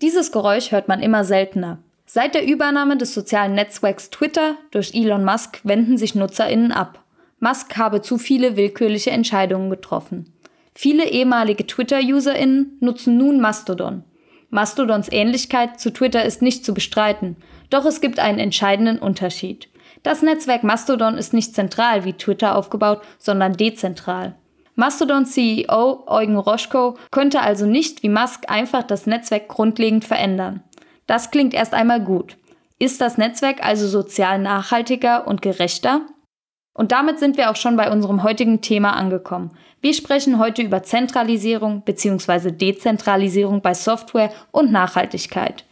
Dieses Geräusch hört man immer seltener. Seit der Übernahme des sozialen Netzwerks Twitter durch Elon Musk wenden sich Nutzerinnen ab. Musk habe zu viele willkürliche Entscheidungen getroffen. Viele ehemalige Twitter-Userinnen nutzen nun Mastodon. Mastodons Ähnlichkeit zu Twitter ist nicht zu bestreiten, doch es gibt einen entscheidenden Unterschied. Das Netzwerk Mastodon ist nicht zentral wie Twitter aufgebaut, sondern dezentral. Mastodon-CEO Eugen Roschko könnte also nicht wie Musk einfach das Netzwerk grundlegend verändern. Das klingt erst einmal gut. Ist das Netzwerk also sozial nachhaltiger und gerechter? Und damit sind wir auch schon bei unserem heutigen Thema angekommen. Wir sprechen heute über Zentralisierung bzw. Dezentralisierung bei Software und Nachhaltigkeit.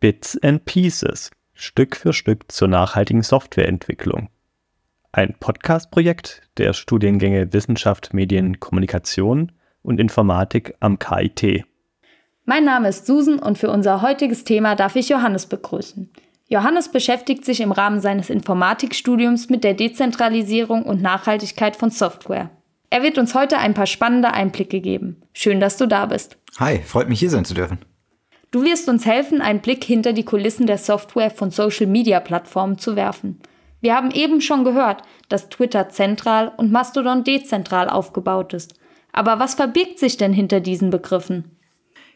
Bits and Pieces, Stück für Stück zur nachhaltigen Softwareentwicklung ein Podcast-Projekt der Studiengänge Wissenschaft, Medien, Kommunikation und Informatik am KIT. Mein Name ist Susan und für unser heutiges Thema darf ich Johannes begrüßen. Johannes beschäftigt sich im Rahmen seines Informatikstudiums mit der Dezentralisierung und Nachhaltigkeit von Software. Er wird uns heute ein paar spannende Einblicke geben. Schön, dass du da bist. Hi, freut mich hier sein zu dürfen. Du wirst uns helfen, einen Blick hinter die Kulissen der Software von Social-Media-Plattformen zu werfen. Wir haben eben schon gehört, dass Twitter zentral und Mastodon dezentral aufgebaut ist. Aber was verbirgt sich denn hinter diesen Begriffen?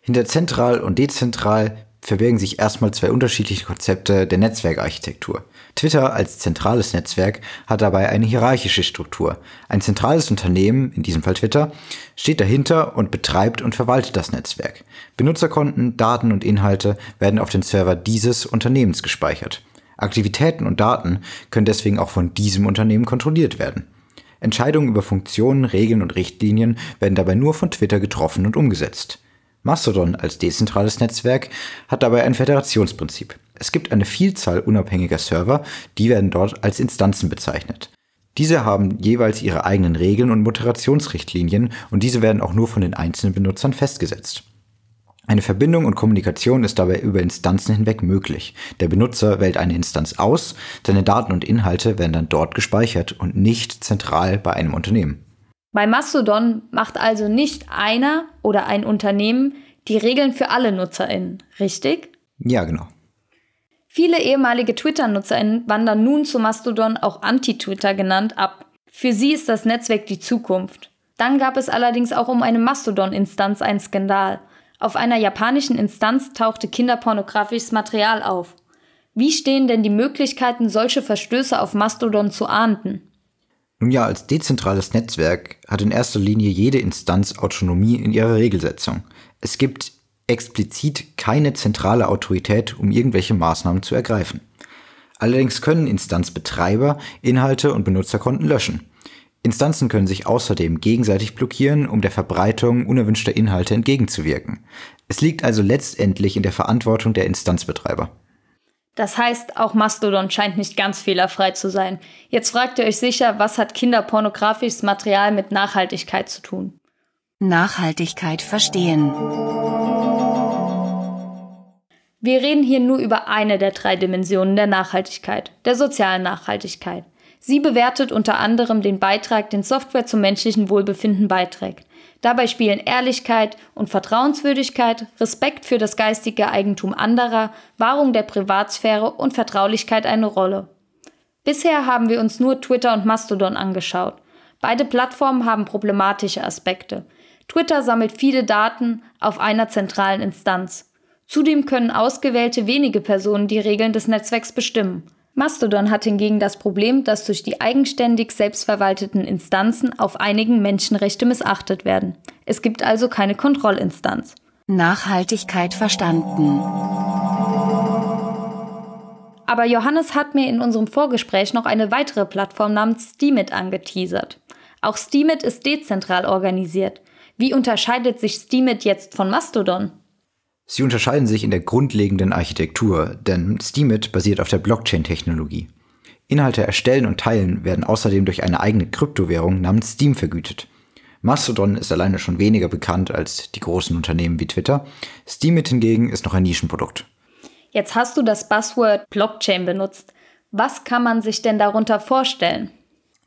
Hinter zentral und dezentral verbergen sich erstmal zwei unterschiedliche Konzepte der Netzwerkarchitektur. Twitter als zentrales Netzwerk hat dabei eine hierarchische Struktur. Ein zentrales Unternehmen, in diesem Fall Twitter, steht dahinter und betreibt und verwaltet das Netzwerk. Benutzerkonten, Daten und Inhalte werden auf den Server dieses Unternehmens gespeichert. Aktivitäten und Daten können deswegen auch von diesem Unternehmen kontrolliert werden. Entscheidungen über Funktionen, Regeln und Richtlinien werden dabei nur von Twitter getroffen und umgesetzt. Mastodon als dezentrales Netzwerk hat dabei ein Föderationsprinzip. Es gibt eine Vielzahl unabhängiger Server, die werden dort als Instanzen bezeichnet. Diese haben jeweils ihre eigenen Regeln und Moderationsrichtlinien und diese werden auch nur von den einzelnen Benutzern festgesetzt. Eine Verbindung und Kommunikation ist dabei über Instanzen hinweg möglich. Der Benutzer wählt eine Instanz aus, seine Daten und Inhalte werden dann dort gespeichert und nicht zentral bei einem Unternehmen. Bei Mastodon macht also nicht einer oder ein Unternehmen die Regeln für alle NutzerInnen, richtig? Ja, genau. Viele ehemalige Twitter-NutzerInnen wandern nun zu Mastodon, auch Anti-Twitter genannt, ab. Für sie ist das Netzwerk die Zukunft. Dann gab es allerdings auch um eine Mastodon-Instanz einen Skandal. Auf einer japanischen Instanz tauchte kinderpornografisches Material auf. Wie stehen denn die Möglichkeiten, solche Verstöße auf Mastodon zu ahnden? Nun ja, als dezentrales Netzwerk hat in erster Linie jede Instanz Autonomie in ihrer Regelsetzung. Es gibt explizit keine zentrale Autorität, um irgendwelche Maßnahmen zu ergreifen. Allerdings können Instanzbetreiber Inhalte und Benutzerkonten löschen. Instanzen können sich außerdem gegenseitig blockieren, um der Verbreitung unerwünschter Inhalte entgegenzuwirken. Es liegt also letztendlich in der Verantwortung der Instanzbetreiber. Das heißt, auch Mastodon scheint nicht ganz fehlerfrei zu sein. Jetzt fragt ihr euch sicher, was hat kinderpornografisches Material mit Nachhaltigkeit zu tun? Nachhaltigkeit verstehen. Wir reden hier nur über eine der drei Dimensionen der Nachhaltigkeit, der sozialen Nachhaltigkeit. Sie bewertet unter anderem den Beitrag, den Software zum menschlichen Wohlbefinden beiträgt. Dabei spielen Ehrlichkeit und Vertrauenswürdigkeit, Respekt für das geistige Eigentum anderer, Wahrung der Privatsphäre und Vertraulichkeit eine Rolle. Bisher haben wir uns nur Twitter und Mastodon angeschaut. Beide Plattformen haben problematische Aspekte. Twitter sammelt viele Daten auf einer zentralen Instanz. Zudem können ausgewählte wenige Personen die Regeln des Netzwerks bestimmen. Mastodon hat hingegen das Problem, dass durch die eigenständig selbstverwalteten Instanzen auf einigen Menschenrechte missachtet werden. Es gibt also keine Kontrollinstanz. Nachhaltigkeit verstanden. Aber Johannes hat mir in unserem Vorgespräch noch eine weitere Plattform namens Steemit angeteasert. Auch Steemit ist dezentral organisiert. Wie unterscheidet sich Steemit jetzt von Mastodon? Sie unterscheiden sich in der grundlegenden Architektur, denn Steemit basiert auf der Blockchain-Technologie. Inhalte erstellen und teilen werden außerdem durch eine eigene Kryptowährung namens Steam vergütet. Mastodon ist alleine schon weniger bekannt als die großen Unternehmen wie Twitter. Steemit hingegen ist noch ein Nischenprodukt. Jetzt hast du das Buzzword Blockchain benutzt. Was kann man sich denn darunter vorstellen?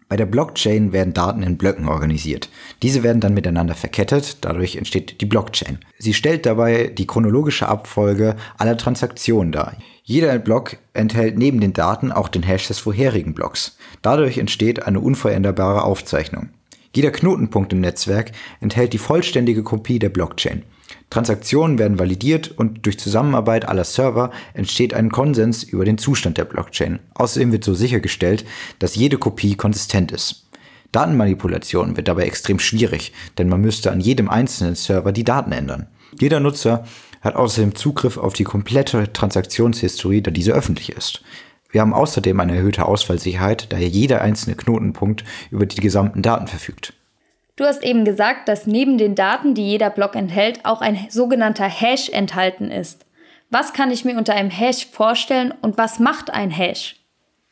Bei der Blockchain werden Daten in Blöcken organisiert. Diese werden dann miteinander verkettet, dadurch entsteht die Blockchain. Sie stellt dabei die chronologische Abfolge aller Transaktionen dar. Jeder Block enthält neben den Daten auch den Hash des vorherigen Blocks. Dadurch entsteht eine unveränderbare Aufzeichnung. Jeder Knotenpunkt im Netzwerk enthält die vollständige Kopie der Blockchain. Transaktionen werden validiert und durch Zusammenarbeit aller Server entsteht ein Konsens über den Zustand der Blockchain. Außerdem wird so sichergestellt, dass jede Kopie konsistent ist. Datenmanipulation wird dabei extrem schwierig, denn man müsste an jedem einzelnen Server die Daten ändern. Jeder Nutzer hat außerdem Zugriff auf die komplette Transaktionshistorie, da diese öffentlich ist. Wir haben außerdem eine erhöhte Ausfallsicherheit, da jeder einzelne Knotenpunkt über die gesamten Daten verfügt. Du hast eben gesagt, dass neben den Daten, die jeder Block enthält, auch ein sogenannter Hash enthalten ist. Was kann ich mir unter einem Hash vorstellen und was macht ein Hash?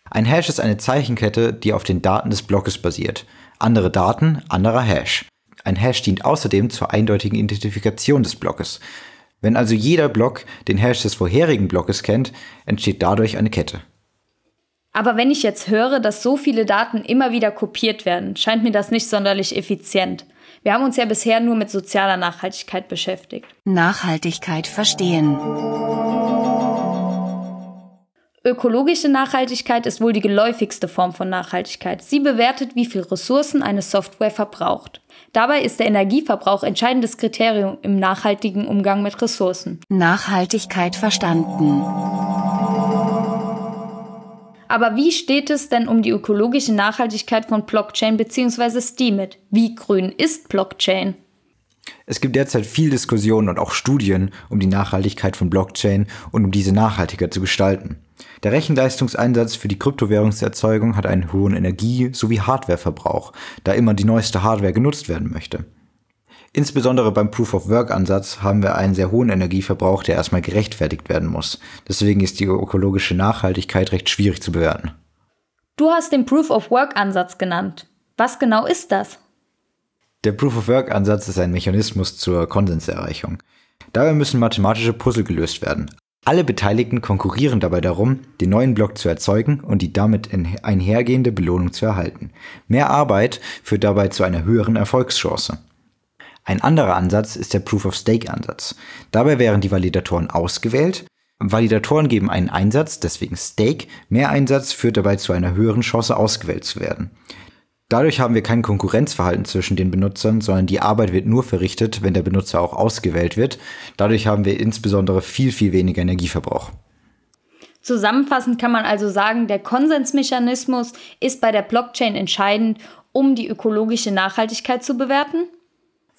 Ein Hash ist eine Zeichenkette, die auf den Daten des Blockes basiert. Andere Daten, anderer Hash. Ein Hash dient außerdem zur eindeutigen Identifikation des Blockes. Wenn also jeder Block den Hash des vorherigen Blockes kennt, entsteht dadurch eine Kette. Aber wenn ich jetzt höre, dass so viele Daten immer wieder kopiert werden, scheint mir das nicht sonderlich effizient. Wir haben uns ja bisher nur mit sozialer Nachhaltigkeit beschäftigt. Nachhaltigkeit verstehen. Ökologische Nachhaltigkeit ist wohl die geläufigste Form von Nachhaltigkeit. Sie bewertet, wie viel Ressourcen eine Software verbraucht. Dabei ist der Energieverbrauch entscheidendes Kriterium im nachhaltigen Umgang mit Ressourcen. Nachhaltigkeit verstanden. Aber wie steht es denn um die ökologische Nachhaltigkeit von Blockchain bzw. Steemit? Wie grün ist Blockchain? Es gibt derzeit viel Diskussionen und auch Studien um die Nachhaltigkeit von Blockchain und um diese nachhaltiger zu gestalten. Der Rechenleistungseinsatz für die Kryptowährungserzeugung hat einen hohen Energie- sowie Hardwareverbrauch, da immer die neueste Hardware genutzt werden möchte. Insbesondere beim Proof-of-Work-Ansatz haben wir einen sehr hohen Energieverbrauch, der erstmal gerechtfertigt werden muss. Deswegen ist die ökologische Nachhaltigkeit recht schwierig zu bewerten. Du hast den Proof-of-Work-Ansatz genannt. Was genau ist das? Der Proof-of-Work-Ansatz ist ein Mechanismus zur Konsenserreichung. Dabei müssen mathematische Puzzle gelöst werden. Alle Beteiligten konkurrieren dabei darum, den neuen Block zu erzeugen und die damit einhergehende Belohnung zu erhalten. Mehr Arbeit führt dabei zu einer höheren Erfolgschance. Ein anderer Ansatz ist der Proof-of-Stake-Ansatz. Dabei wären die Validatoren ausgewählt. Validatoren geben einen Einsatz, deswegen Stake. Mehr Einsatz führt dabei zu einer höheren Chance, ausgewählt zu werden. Dadurch haben wir kein Konkurrenzverhalten zwischen den Benutzern, sondern die Arbeit wird nur verrichtet, wenn der Benutzer auch ausgewählt wird. Dadurch haben wir insbesondere viel, viel weniger Energieverbrauch. Zusammenfassend kann man also sagen, der Konsensmechanismus ist bei der Blockchain entscheidend, um die ökologische Nachhaltigkeit zu bewerten.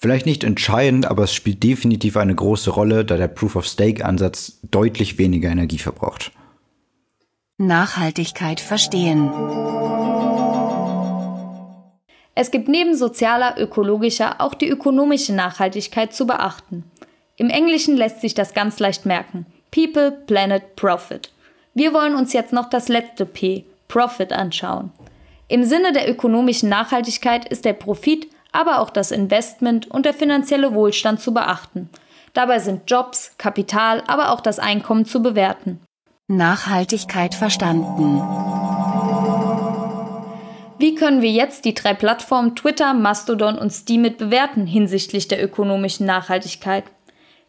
Vielleicht nicht entscheidend, aber es spielt definitiv eine große Rolle, da der Proof-of-Stake-Ansatz deutlich weniger Energie verbraucht. Nachhaltigkeit verstehen. Es gibt neben sozialer, ökologischer auch die ökonomische Nachhaltigkeit zu beachten. Im Englischen lässt sich das ganz leicht merken. People, Planet, Profit. Wir wollen uns jetzt noch das letzte P, Profit, anschauen. Im Sinne der ökonomischen Nachhaltigkeit ist der Profit aber auch das Investment und der finanzielle Wohlstand zu beachten. Dabei sind Jobs, Kapital, aber auch das Einkommen zu bewerten. Nachhaltigkeit verstanden. Wie können wir jetzt die drei Plattformen Twitter, Mastodon und Steam mit bewerten hinsichtlich der ökonomischen Nachhaltigkeit?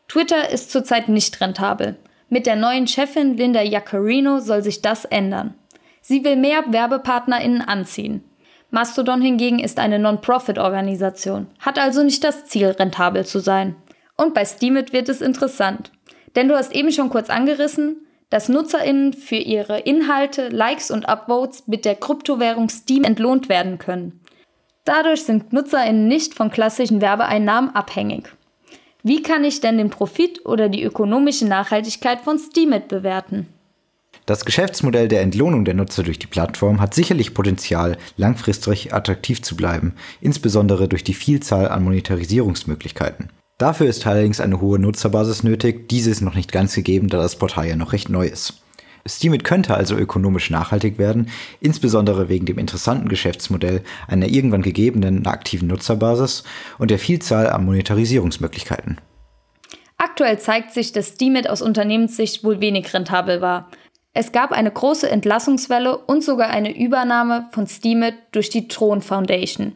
Twitter ist zurzeit nicht rentabel. Mit der neuen Chefin Linda Jaccarino soll sich das ändern. Sie will mehr WerbepartnerInnen anziehen. Mastodon hingegen ist eine Non-Profit-Organisation, hat also nicht das Ziel, rentabel zu sein. Und bei Steemit wird es interessant. Denn du hast eben schon kurz angerissen, dass NutzerInnen für ihre Inhalte, Likes und Upvotes mit der Kryptowährung Steam entlohnt werden können. Dadurch sind NutzerInnen nicht von klassischen Werbeeinnahmen abhängig. Wie kann ich denn den Profit oder die ökonomische Nachhaltigkeit von Steemit bewerten? Das Geschäftsmodell der Entlohnung der Nutzer durch die Plattform hat sicherlich Potenzial, langfristig attraktiv zu bleiben, insbesondere durch die Vielzahl an Monetarisierungsmöglichkeiten. Dafür ist allerdings eine hohe Nutzerbasis nötig, diese ist noch nicht ganz gegeben, da das Portal ja noch recht neu ist. Steemit könnte also ökonomisch nachhaltig werden, insbesondere wegen dem interessanten Geschäftsmodell einer irgendwann gegebenen aktiven Nutzerbasis und der Vielzahl an Monetarisierungsmöglichkeiten. Aktuell zeigt sich, dass Steemit aus Unternehmenssicht wohl wenig rentabel war. Es gab eine große Entlassungswelle und sogar eine Übernahme von Steemit durch die Throne Foundation.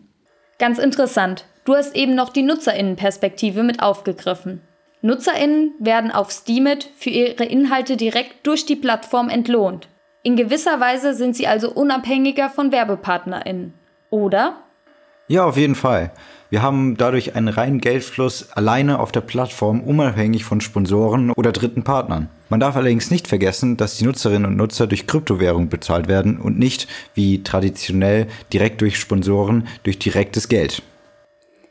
Ganz interessant, du hast eben noch die Nutzerinnenperspektive mit aufgegriffen. Nutzerinnen werden auf Steemit für ihre Inhalte direkt durch die Plattform entlohnt. In gewisser Weise sind sie also unabhängiger von Werbepartnerinnen, oder? Ja, auf jeden Fall. Wir haben dadurch einen reinen Geldfluss alleine auf der Plattform, unabhängig von Sponsoren oder dritten Partnern. Man darf allerdings nicht vergessen, dass die Nutzerinnen und Nutzer durch Kryptowährung bezahlt werden und nicht, wie traditionell, direkt durch Sponsoren, durch direktes Geld.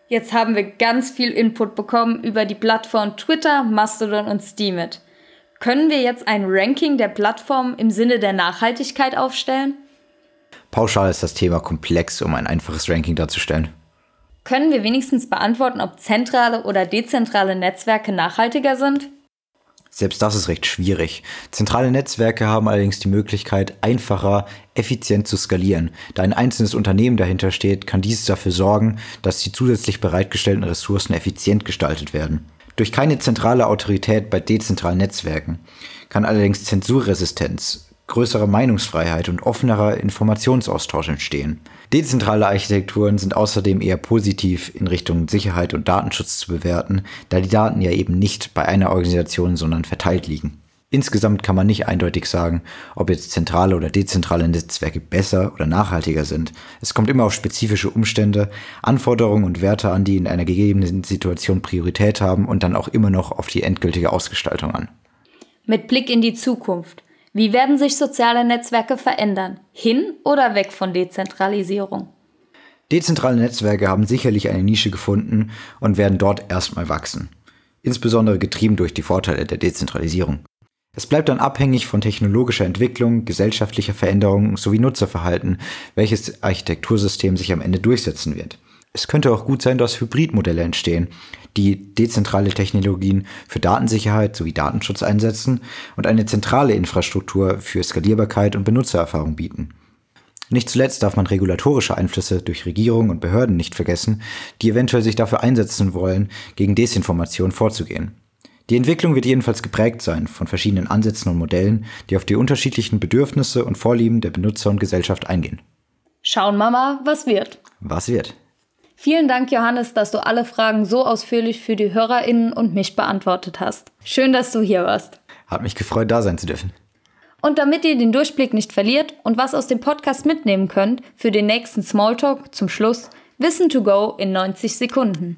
Jetzt haben wir ganz viel Input bekommen über die Plattform Twitter, Mastodon und Steemit. Können wir jetzt ein Ranking der Plattformen im Sinne der Nachhaltigkeit aufstellen? Pauschal ist das Thema komplex, um ein einfaches Ranking darzustellen. Können wir wenigstens beantworten, ob zentrale oder dezentrale Netzwerke nachhaltiger sind? Selbst das ist recht schwierig. Zentrale Netzwerke haben allerdings die Möglichkeit, einfacher, effizient zu skalieren. Da ein einzelnes Unternehmen dahinter steht, kann dieses dafür sorgen, dass die zusätzlich bereitgestellten Ressourcen effizient gestaltet werden. Durch keine zentrale Autorität bei dezentralen Netzwerken kann allerdings Zensurresistenz größere Meinungsfreiheit und offenerer Informationsaustausch entstehen. Dezentrale Architekturen sind außerdem eher positiv in Richtung Sicherheit und Datenschutz zu bewerten, da die Daten ja eben nicht bei einer Organisation, sondern verteilt liegen. Insgesamt kann man nicht eindeutig sagen, ob jetzt zentrale oder dezentrale Netzwerke besser oder nachhaltiger sind. Es kommt immer auf spezifische Umstände, Anforderungen und Werte an, die in einer gegebenen Situation Priorität haben und dann auch immer noch auf die endgültige Ausgestaltung an. Mit Blick in die Zukunft. Wie werden sich soziale Netzwerke verändern? Hin oder weg von Dezentralisierung? Dezentrale Netzwerke haben sicherlich eine Nische gefunden und werden dort erstmal wachsen. Insbesondere getrieben durch die Vorteile der Dezentralisierung. Es bleibt dann abhängig von technologischer Entwicklung, gesellschaftlicher Veränderung sowie Nutzerverhalten, welches Architektursystem sich am Ende durchsetzen wird. Es könnte auch gut sein, dass Hybridmodelle entstehen, die dezentrale Technologien für Datensicherheit sowie Datenschutz einsetzen und eine zentrale Infrastruktur für Skalierbarkeit und Benutzererfahrung bieten. Nicht zuletzt darf man regulatorische Einflüsse durch Regierungen und Behörden nicht vergessen, die eventuell sich dafür einsetzen wollen, gegen Desinformation vorzugehen. Die Entwicklung wird jedenfalls geprägt sein von verschiedenen Ansätzen und Modellen, die auf die unterschiedlichen Bedürfnisse und Vorlieben der Benutzer und Gesellschaft eingehen. Schauen Mama, was wird. Was wird. Vielen Dank, Johannes, dass du alle Fragen so ausführlich für die HörerInnen und mich beantwortet hast. Schön, dass du hier warst. Hat mich gefreut, da sein zu dürfen. Und damit ihr den Durchblick nicht verliert und was aus dem Podcast mitnehmen könnt, für den nächsten Smalltalk zum Schluss Wissen to go in 90 Sekunden.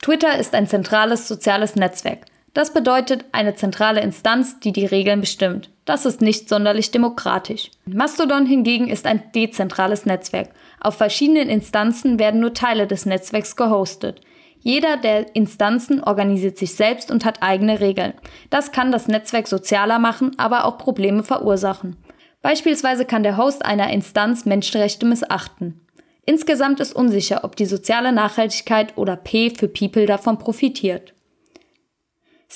Twitter ist ein zentrales soziales Netzwerk. Das bedeutet eine zentrale Instanz, die die Regeln bestimmt. Das ist nicht sonderlich demokratisch. Mastodon hingegen ist ein dezentrales Netzwerk. Auf verschiedenen Instanzen werden nur Teile des Netzwerks gehostet. Jeder der Instanzen organisiert sich selbst und hat eigene Regeln. Das kann das Netzwerk sozialer machen, aber auch Probleme verursachen. Beispielsweise kann der Host einer Instanz Menschenrechte missachten. Insgesamt ist unsicher, ob die soziale Nachhaltigkeit oder P für People davon profitiert.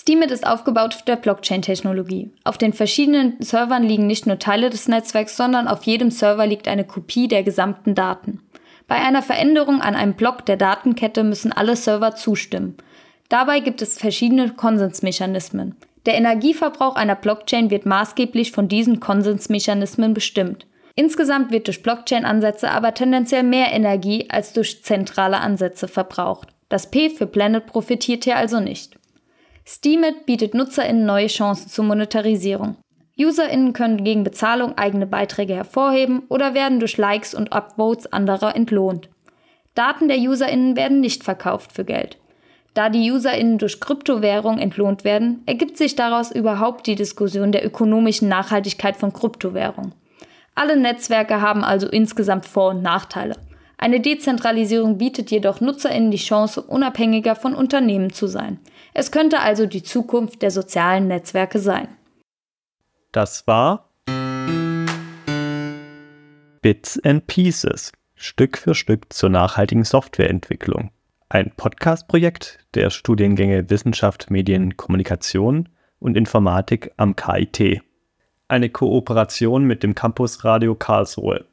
Steemit ist aufgebaut auf der Blockchain-Technologie. Auf den verschiedenen Servern liegen nicht nur Teile des Netzwerks, sondern auf jedem Server liegt eine Kopie der gesamten Daten. Bei einer Veränderung an einem Block der Datenkette müssen alle Server zustimmen. Dabei gibt es verschiedene Konsensmechanismen. Der Energieverbrauch einer Blockchain wird maßgeblich von diesen Konsensmechanismen bestimmt. Insgesamt wird durch Blockchain-Ansätze aber tendenziell mehr Energie als durch zentrale Ansätze verbraucht. Das P für Planet profitiert hier also nicht. Steemit bietet NutzerInnen neue Chancen zur Monetarisierung. UserInnen können gegen Bezahlung eigene Beiträge hervorheben oder werden durch Likes und Upvotes anderer entlohnt. Daten der UserInnen werden nicht verkauft für Geld. Da die UserInnen durch Kryptowährung entlohnt werden, ergibt sich daraus überhaupt die Diskussion der ökonomischen Nachhaltigkeit von Kryptowährung. Alle Netzwerke haben also insgesamt Vor- und Nachteile. Eine Dezentralisierung bietet jedoch NutzerInnen die Chance, unabhängiger von Unternehmen zu sein. Es könnte also die Zukunft der sozialen Netzwerke sein. Das war Bits and Pieces, Stück für Stück zur nachhaltigen Softwareentwicklung. Ein Podcast-Projekt der Studiengänge Wissenschaft, Medien, Kommunikation und Informatik am KIT. Eine Kooperation mit dem Campus Radio Karlsruhe.